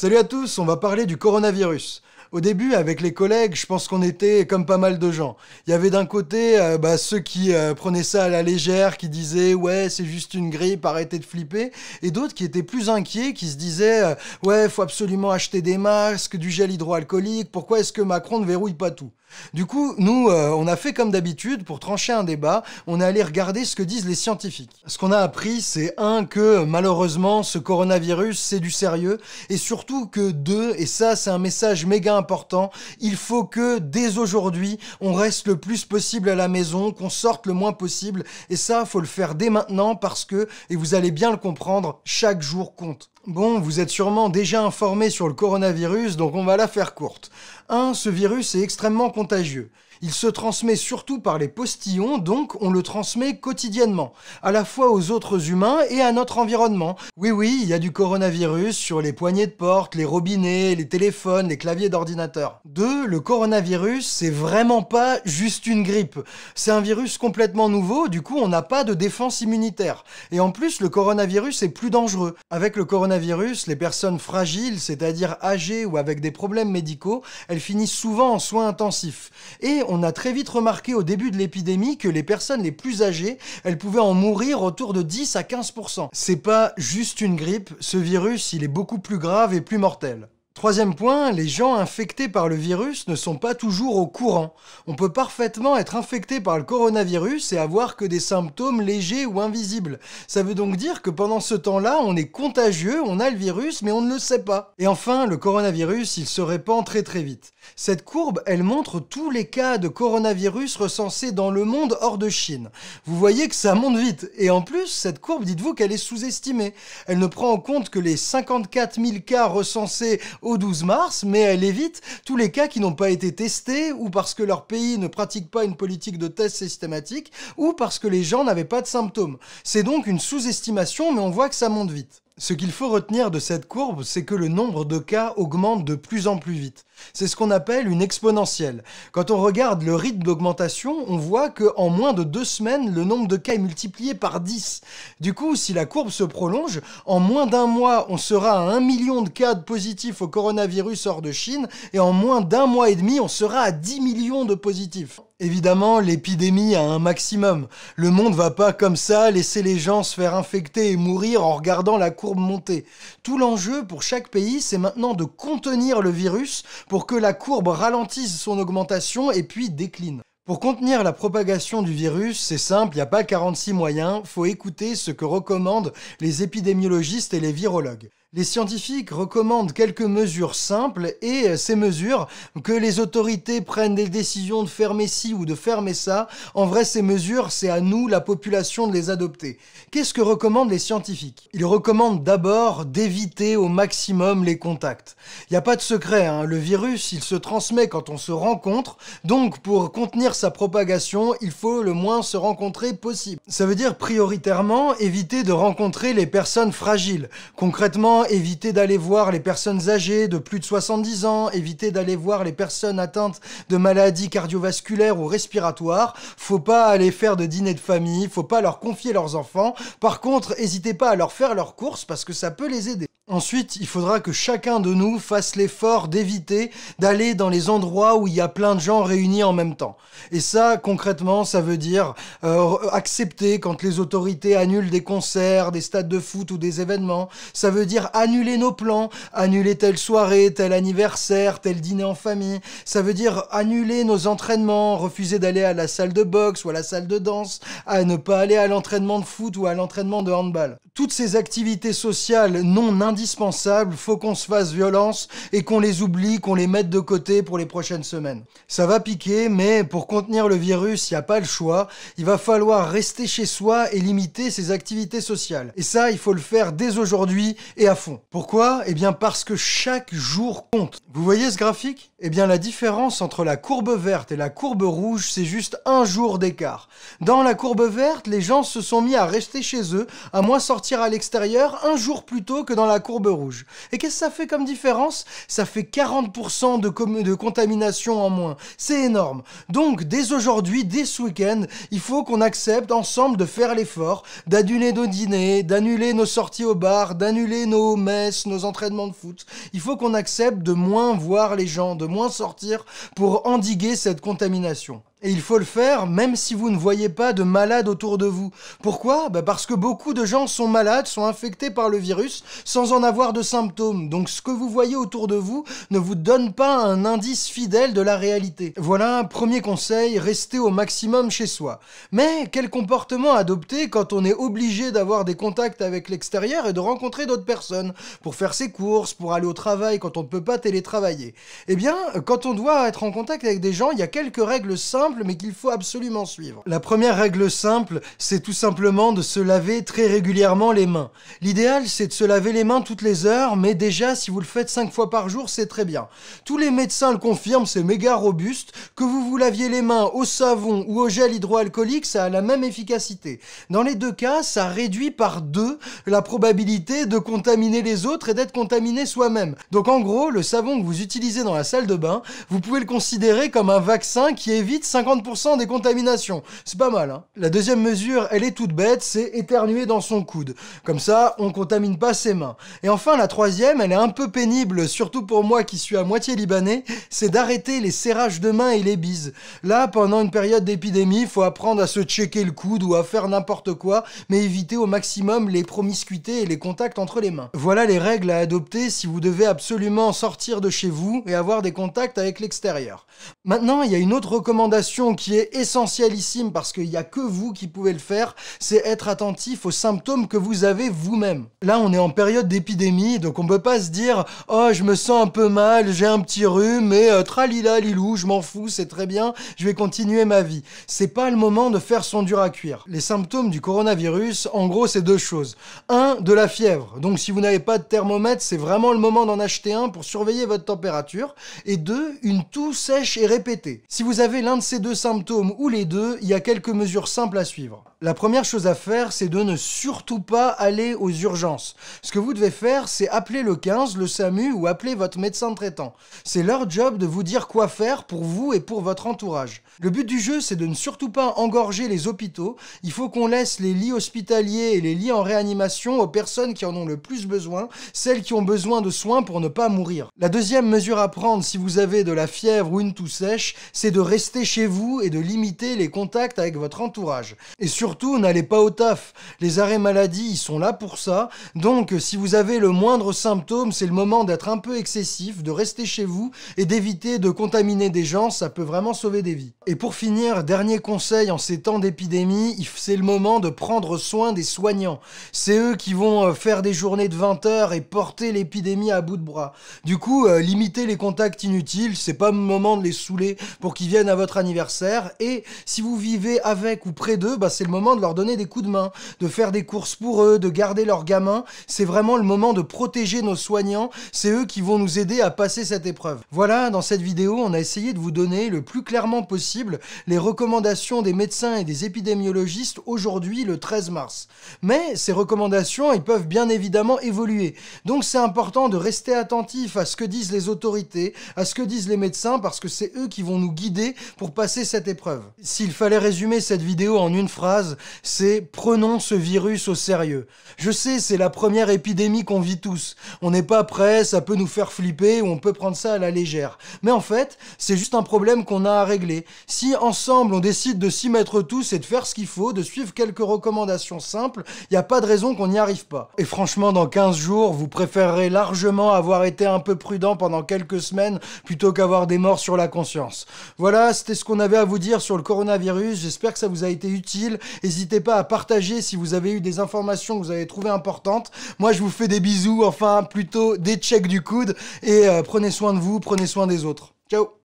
Salut à tous, on va parler du coronavirus. Au début, avec les collègues, je pense qu'on était comme pas mal de gens. Il y avait d'un côté euh, bah, ceux qui euh, prenaient ça à la légère, qui disaient ouais c'est juste une grippe, arrêtez de flipper, et d'autres qui étaient plus inquiets, qui se disaient euh, ouais faut absolument acheter des masques, du gel hydroalcoolique, pourquoi est-ce que Macron ne verrouille pas tout du coup, nous, on a fait comme d'habitude, pour trancher un débat, on est allé regarder ce que disent les scientifiques. Ce qu'on a appris, c'est un, que malheureusement, ce coronavirus, c'est du sérieux, et surtout que deux, et ça c'est un message méga important. Il faut que dès aujourd'hui, on reste le plus possible à la maison, qu'on sorte le moins possible. Et ça, faut le faire dès maintenant parce que, et vous allez bien le comprendre, chaque jour compte. Bon, vous êtes sûrement déjà informé sur le coronavirus, donc on va la faire courte. 1. Ce virus est extrêmement contagieux. Il se transmet surtout par les postillons, donc on le transmet quotidiennement, à la fois aux autres humains et à notre environnement. Oui oui, il y a du coronavirus sur les poignées de porte, les robinets, les téléphones, les claviers d'ordinateur. Deux, Le coronavirus, c'est vraiment pas juste une grippe. C'est un virus complètement nouveau, du coup on n'a pas de défense immunitaire. Et en plus, le coronavirus est plus dangereux. Avec le coronavirus, les personnes fragiles, c'est-à-dire âgées ou avec des problèmes médicaux, elles finissent souvent en soins intensifs. Et on a très vite remarqué au début de l'épidémie que les personnes les plus âgées, elles pouvaient en mourir autour de 10 à 15%. C'est pas juste une grippe, ce virus, il est beaucoup plus grave et plus mortel. Troisième point, les gens infectés par le virus ne sont pas toujours au courant. On peut parfaitement être infecté par le coronavirus et avoir que des symptômes légers ou invisibles. Ça veut donc dire que pendant ce temps-là, on est contagieux, on a le virus, mais on ne le sait pas. Et enfin, le coronavirus, il se répand très très vite. Cette courbe, elle montre tous les cas de coronavirus recensés dans le monde hors de Chine. Vous voyez que ça monte vite. Et en plus, cette courbe, dites-vous qu'elle est sous-estimée. Elle ne prend en compte que les 54 000 cas recensés au 12 mars, mais elle évite tous les cas qui n'ont pas été testés ou parce que leur pays ne pratique pas une politique de test systématique ou parce que les gens n'avaient pas de symptômes. C'est donc une sous-estimation, mais on voit que ça monte vite. Ce qu'il faut retenir de cette courbe, c'est que le nombre de cas augmente de plus en plus vite. C'est ce qu'on appelle une exponentielle. Quand on regarde le rythme d'augmentation, on voit qu'en moins de deux semaines, le nombre de cas est multiplié par 10. Du coup, si la courbe se prolonge, en moins d'un mois, on sera à 1 million de cas de positifs au coronavirus hors de Chine, et en moins d'un mois et demi, on sera à 10 millions de positifs. Évidemment, l'épidémie a un maximum. Le monde va pas comme ça laisser les gens se faire infecter et mourir en regardant la courbe monter. Tout l'enjeu pour chaque pays, c'est maintenant de contenir le virus pour que la courbe ralentisse son augmentation et puis décline. Pour contenir la propagation du virus, c'est simple, il n'y a pas 46 moyens, faut écouter ce que recommandent les épidémiologistes et les virologues. Les scientifiques recommandent quelques mesures simples et euh, ces mesures, que les autorités prennent des décisions de fermer ci ou de fermer ça, en vrai ces mesures, c'est à nous, la population, de les adopter. Qu'est-ce que recommandent les scientifiques Ils recommandent d'abord d'éviter au maximum les contacts. Il n'y a pas de secret, hein. le virus, il se transmet quand on se rencontre, donc pour contenir sa propagation, il faut le moins se rencontrer possible. Ça veut dire prioritairement éviter de rencontrer les personnes fragiles. Concrètement, éviter d'aller voir les personnes âgées de plus de 70 ans, évitez d'aller voir les personnes atteintes de maladies cardiovasculaires ou respiratoires. Faut pas aller faire de dîner de famille, faut pas leur confier leurs enfants. Par contre, n'hésitez pas à leur faire leurs courses parce que ça peut les aider. Ensuite, il faudra que chacun de nous fasse l'effort d'éviter d'aller dans les endroits où il y a plein de gens réunis en même temps. Et ça, concrètement, ça veut dire euh, accepter quand les autorités annulent des concerts, des stades de foot ou des événements. Ça veut dire annuler nos plans, annuler telle soirée, tel anniversaire, tel dîner en famille. Ça veut dire annuler nos entraînements, refuser d'aller à la salle de boxe ou à la salle de danse, à ne pas aller à l'entraînement de foot ou à l'entraînement de handball toutes ces activités sociales non indispensables, faut qu'on se fasse violence et qu'on les oublie, qu'on les mette de côté pour les prochaines semaines. Ça va piquer, mais pour contenir le virus, il n'y a pas le choix. Il va falloir rester chez soi et limiter ses activités sociales. Et ça, il faut le faire dès aujourd'hui et à fond. Pourquoi Eh bien parce que chaque jour compte. Vous voyez ce graphique eh bien la différence entre la courbe verte et la courbe rouge, c'est juste un jour d'écart. Dans la courbe verte, les gens se sont mis à rester chez eux, à moins sortir à l'extérieur un jour plus tôt que dans la courbe rouge. Et qu'est-ce que ça fait comme différence Ça fait 40% de, de contamination en moins. C'est énorme. Donc dès aujourd'hui, dès ce week-end, il faut qu'on accepte ensemble de faire l'effort, d'annuler nos dîners, d'annuler nos sorties au bar, d'annuler nos messes, nos entraînements de foot. Il faut qu'on accepte de moins voir les gens, de moins sortir pour endiguer cette contamination. Et il faut le faire même si vous ne voyez pas de malades autour de vous. Pourquoi bah, Parce que beaucoup de gens sont malades, sont infectés par le virus sans en avoir de symptômes. Donc ce que vous voyez autour de vous ne vous donne pas un indice fidèle de la réalité. Voilà un premier conseil, restez au maximum chez soi. Mais quel comportement adopter quand on est obligé d'avoir des contacts avec l'extérieur et de rencontrer d'autres personnes pour faire ses courses, pour aller au travail quand on ne peut pas télétravailler Eh bien, quand on doit être en contact avec des gens, il y a quelques règles simples mais qu'il faut absolument suivre. La première règle simple, c'est tout simplement de se laver très régulièrement les mains. L'idéal, c'est de se laver les mains toutes les heures, mais déjà, si vous le faites 5 fois par jour, c'est très bien. Tous les médecins le confirment, c'est méga robuste. Que vous vous laviez les mains au savon ou au gel hydroalcoolique, ça a la même efficacité. Dans les deux cas, ça réduit par deux la probabilité de contaminer les autres et d'être contaminé soi-même. Donc en gros, le savon que vous utilisez dans la salle de bain, vous pouvez le considérer comme un vaccin qui évite 50% des contaminations. C'est pas mal, hein. La deuxième mesure, elle est toute bête, c'est éternuer dans son coude. Comme ça, on ne contamine pas ses mains. Et enfin, la troisième, elle est un peu pénible, surtout pour moi qui suis à moitié libanais, c'est d'arrêter les serrages de mains et les bises. Là, pendant une période d'épidémie, il faut apprendre à se checker le coude ou à faire n'importe quoi, mais éviter au maximum les promiscuités et les contacts entre les mains. Voilà les règles à adopter si vous devez absolument sortir de chez vous et avoir des contacts avec l'extérieur. Maintenant, il y a une autre recommandation qui est essentialissime parce qu'il n'y a que vous qui pouvez le faire, c'est être attentif aux symptômes que vous avez vous-même. Là, on est en période d'épidémie, donc on peut pas se dire « Oh, je me sens un peu mal, j'ai un petit rhume, et euh, tralila lilou, je m'en fous, c'est très bien, je vais continuer ma vie. » C'est pas le moment de faire son dur à cuire. Les symptômes du coronavirus, en gros, c'est deux choses. Un, de la fièvre. Donc si vous n'avez pas de thermomètre, c'est vraiment le moment d'en acheter un pour surveiller votre température. Et deux, une toux sèche et répétée. Si vous avez l'un de ces deux symptômes ou les deux, il y a quelques mesures simples à suivre la première chose à faire, c'est de ne surtout pas aller aux urgences. Ce que vous devez faire, c'est appeler le 15, le SAMU ou appeler votre médecin traitant. C'est leur job de vous dire quoi faire pour vous et pour votre entourage. Le but du jeu, c'est de ne surtout pas engorger les hôpitaux. Il faut qu'on laisse les lits hospitaliers et les lits en réanimation aux personnes qui en ont le plus besoin, celles qui ont besoin de soins pour ne pas mourir. La deuxième mesure à prendre si vous avez de la fièvre ou une toux sèche, c'est de rester chez vous et de limiter les contacts avec votre entourage. Et surtout, n'allez pas au taf. Les arrêts maladie, ils sont là pour ça. Donc, si vous avez le moindre symptôme, c'est le moment d'être un peu excessif, de rester chez vous et d'éviter de contaminer des gens. Ça peut vraiment sauver des vies. Et pour finir, dernier conseil en ces temps d'épidémie, c'est le moment de prendre soin des soignants. C'est eux qui vont euh, faire des journées de 20 heures et porter l'épidémie à bout de bras. Du coup, euh, limiter les contacts inutiles, c'est pas le moment de les saouler pour qu'ils viennent à votre anniversaire. Et si vous vivez avec ou près d'eux, bah, c'est le moment de leur donner des coups de main, de faire des courses pour eux, de garder leurs gamins. C'est vraiment le moment de protéger nos soignants. C'est eux qui vont nous aider à passer cette épreuve. Voilà, dans cette vidéo, on a essayé de vous donner le plus clairement possible les recommandations des médecins et des épidémiologistes aujourd'hui, le 13 mars. Mais ces recommandations, ils peuvent bien évidemment évoluer. Donc c'est important de rester attentif à ce que disent les autorités, à ce que disent les médecins, parce que c'est eux qui vont nous guider pour passer cette épreuve. S'il fallait résumer cette vidéo en une phrase, c'est prenons ce virus au sérieux. Je sais, c'est la première épidémie qu'on vit tous. On n'est pas prêt, ça peut nous faire flipper ou on peut prendre ça à la légère. Mais en fait, c'est juste un problème qu'on a à régler. Si ensemble on décide de s'y mettre tous et de faire ce qu'il faut, de suivre quelques recommandations simples, il n'y a pas de raison qu'on n'y arrive pas. Et franchement, dans 15 jours, vous préférerez largement avoir été un peu prudent pendant quelques semaines plutôt qu'avoir des morts sur la conscience. Voilà, c'était ce qu'on avait à vous dire sur le coronavirus. J'espère que ça vous a été utile N'hésitez pas à partager si vous avez eu des informations que vous avez trouvées importantes. Moi, je vous fais des bisous, enfin plutôt des checks du coude et euh, prenez soin de vous, prenez soin des autres. Ciao